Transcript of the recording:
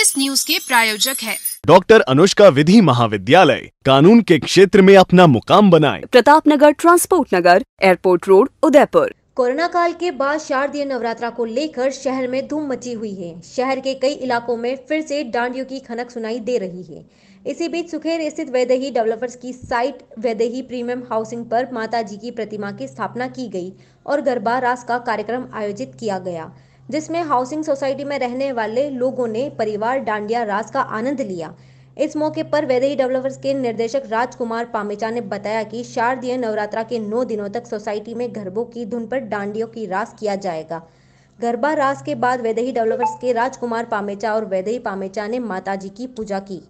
इस न्यूज के प्रायोजक है डॉक्टर अनुष्का विधि महाविद्यालय कानून के क्षेत्र में अपना मुकाम बनाए Pratap Nagar transport Nagar airport road Udaipur corona काल के बाद शारदीय नवरात्रा को लेकर शहर में धूम मची हुई है शहर के कई इलाकों में फिर से डांडियों की खनक सुनाई दे रही है इसी बीच सुखेर स्थित वैदेही डेवलपर्स की साइट वैदेही प्रीमियम हाउसिंग पर माता जी की प्रतिमा की स्थापना की गई और गरबा रास का कार्यक्रम आयोजित किया गया जिसमें हाउसिंग सोसाइटी में रहने वाले लोगों ने परिवार डांडिया रास का आनंद लिया इस मौके पर वेदई डेवलपर्स के निर्देशक राजकुमार पामेचा ने बताया कि शारदीय नवरात्रा के नौ दिनों तक सोसाइटी में गरबों की धुन पर डांडियों की रास किया जाएगा गरबा रास के बाद वेदही डेवलपर्स के राजकुमार पामेचा और वेदही पामेचा ने माताजी की पूजा की